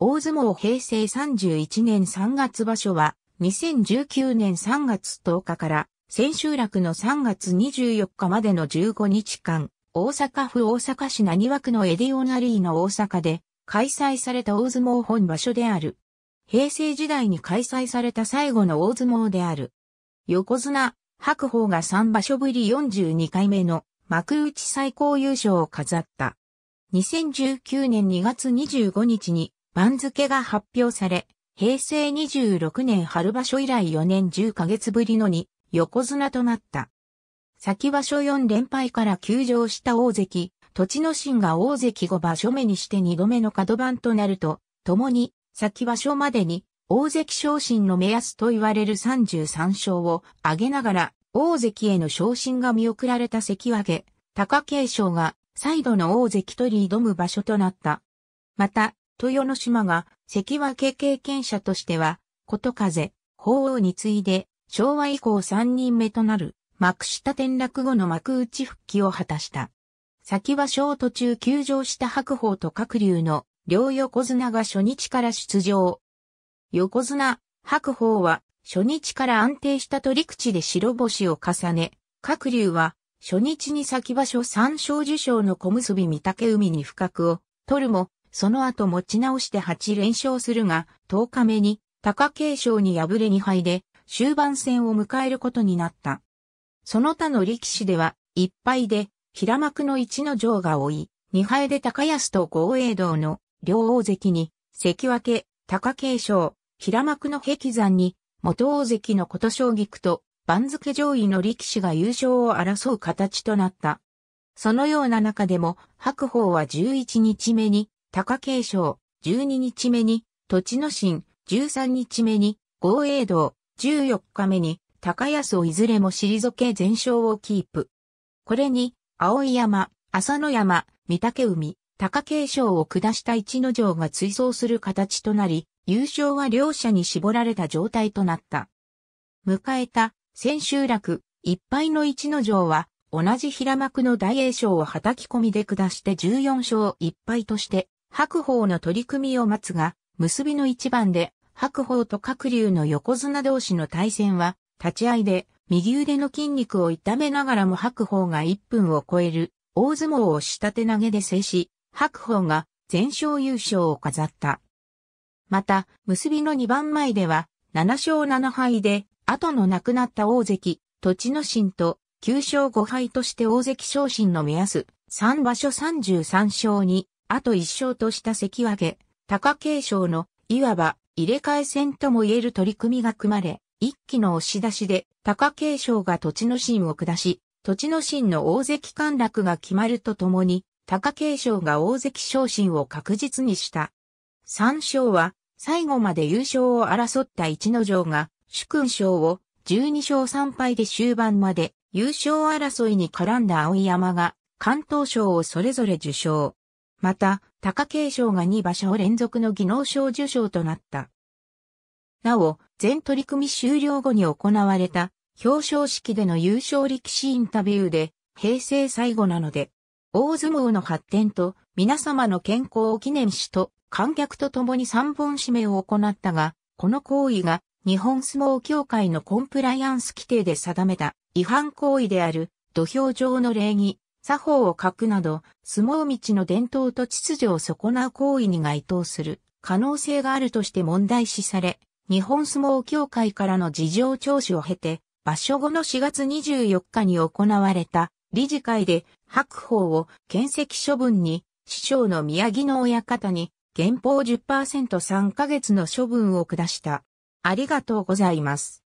大相撲平成31年3月場所は、2019年3月10日から、千秋楽の3月24日までの15日間、大阪府大阪市何和区のエディオナリーの大阪で、開催された大相撲本場所である。平成時代に開催された最後の大相撲である。横綱、白鵬が3場所ぶり42回目の幕内最高優勝を飾った。2019年2月25日に番付が発表され、平成26年春場所以来4年10ヶ月ぶりのに横綱となった。先場所4連敗から休場した大関、土地の神が大関5場所目にして2度目の角番となると、共に先場所までに大関昇進の目安と言われる33勝を挙げながら、大関への昇進が見送られた関脇、貴景勝が再度の大関取り挑む場所となった。また、豊ノ島が関脇経験者としては、こと風、法王に次いで、昭和以降3人目となる、幕下転落後の幕内復帰を果たした。先場所途中休場した白鵬と各竜の両横綱が初日から出場。横綱、白鵬は初日から安定した取り口で白星を重ね、各竜は初日に先場所三勝受賞の小結御竹海に不覚を取るも、その後持ち直して8連勝するが、10日目に貴景勝に敗れ2敗で終盤戦を迎えることになった。その他の力士では、1敗で平幕の一の城が追い、2敗で高安と豪栄道の両大関に、関脇、貴景勝、平幕の壁山に、元大関の琴将菊区と番付上位の力士が優勝を争う形となった。そのような中でも白鵬は11日目に貴景勝、12日目に、栃野新、13日目に、豪栄道、14日目に、高安をいずれも退け全勝をキープ。これに、青山、浅野山、御嶽海、貴景勝を下した一の城が追走する形となり、優勝は両者に絞られた状態となった。迎えた、千秋楽、一敗の一の城は、同じ平幕の大栄翔を叩き込みで下して14勝1敗として、白鵬の取り組みを待つが、結びの一番で、白鵬と各流の横綱同士の対戦は、立ち合いで、右腕の筋肉を痛めながらも白鵬が1分を超える、大相撲を下手投げで制し、白鵬が全勝優勝を飾った。また、結びの2番前では、7勝7敗で、後の亡くなった大関、栃の心と、9勝5敗として大関昇進の目安、3場所33勝にあと一勝とした関脇、高景勝の、いわば、入れ替え戦とも言える取り組みが組まれ、一気の押し出しで、高景勝が土地の心を下し、土地の心の大関陥落が決まるとともに、高景勝が大関昇進を確実にした。三勝は、最後まで優勝を争った一之城が、主君賞を12勝3敗で終盤まで優勝争いに絡んだ青山が関東賞をそれぞれ受賞。また、貴景勝が2場所連続の技能賞受賞となった。なお、全取り組み終了後に行われた表彰式での優勝力士インタビューで、平成最後なので、大相撲の発展と皆様の健康を記念しと、観客と共に3本締めを行ったが、この行為が日本相撲協会のコンプライアンス規定で定めた違反行為である土俵上の礼儀作法を書くなど、相撲道の伝統と秩序を損なう行為に該当する可能性があるとして問題視され、日本相撲協会からの事情聴取を経て、場所後の4月24日に行われた理事会で白鵬を検責処分に、師匠の宮城の親方に、減俸 10%3 ヶ月の処分を下した。ありがとうございます。